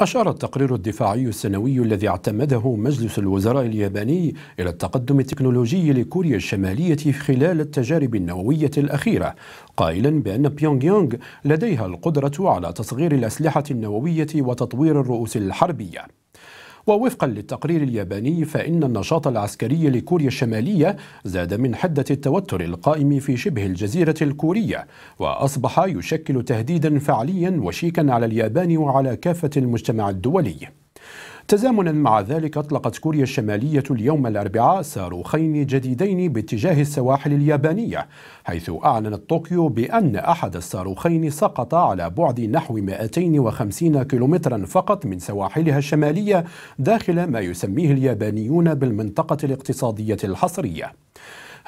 أشار التقرير الدفاعي السنوي الذي اعتمده مجلس الوزراء الياباني إلى التقدم التكنولوجي لكوريا الشمالية خلال التجارب النووية الأخيرة قائلا بأن بيونغيانغ لديها القدرة على تصغير الأسلحة النووية وتطوير الرؤوس الحربية ووفقا للتقرير الياباني فإن النشاط العسكري لكوريا الشمالية زاد من حدة التوتر القائم في شبه الجزيرة الكورية وأصبح يشكل تهديدا فعليا وشيكا على اليابان وعلى كافة المجتمع الدولي تزامنا مع ذلك أطلقت كوريا الشمالية اليوم الأربعاء صاروخين جديدين باتجاه السواحل اليابانية حيث أعلنت طوكيو بأن أحد الصاروخين سقط على بعد نحو 250 كيلومترا فقط من سواحلها الشمالية داخل ما يسميه اليابانيون بالمنطقة الاقتصادية الحصرية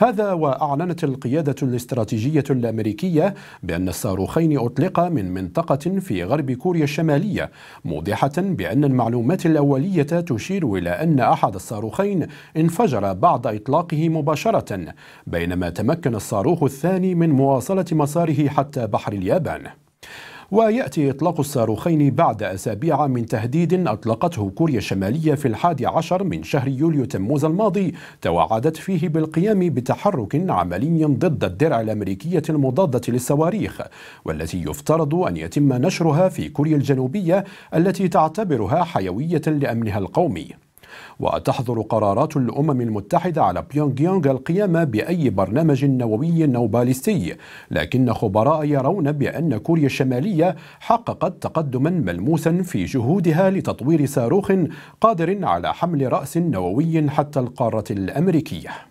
هذا وأعلنت القيادة الاستراتيجية الأمريكية بأن الصاروخين أطلقا من منطقة في غرب كوريا الشمالية موضحة بأن المعلومات الأولية تشير إلى أن أحد الصاروخين انفجر بعد إطلاقه مباشرة بينما تمكن الصاروخ الثاني من مواصلة مساره حتى بحر اليابان ويأتي إطلاق الصاروخين بعد أسابيع من تهديد أطلقته كوريا الشمالية في الحادي عشر من شهر يوليو تموز الماضي توعدت فيه بالقيام بتحرك عملي ضد الدرع الأمريكية المضادة للصواريخ والتي يفترض أن يتم نشرها في كوريا الجنوبية التي تعتبرها حيوية لأمنها القومي وتحظر قرارات الأمم المتحدة على بيونغ يونغ القيام بأي برنامج نووي أو باليستي لكن خبراء يرون بأن كوريا الشمالية حققت تقدما ملموسا في جهودها لتطوير صاروخ قادر على حمل رأس نووي حتى القارة الأمريكية